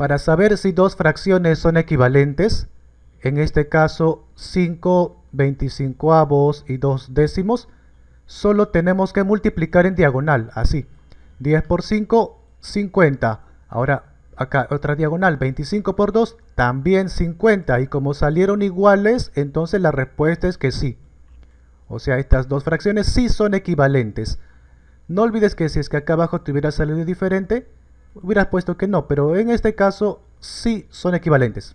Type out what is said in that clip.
Para saber si dos fracciones son equivalentes, en este caso 5 veinticincoavos y 2 décimos, solo tenemos que multiplicar en diagonal, así. 10 por 5, 50. Ahora acá otra diagonal, 25 por 2, también 50. Y como salieron iguales, entonces la respuesta es que sí. O sea, estas dos fracciones sí son equivalentes. No olvides que si es que acá abajo tuviera salido diferente, hubieras puesto que no, pero en este caso sí son equivalentes.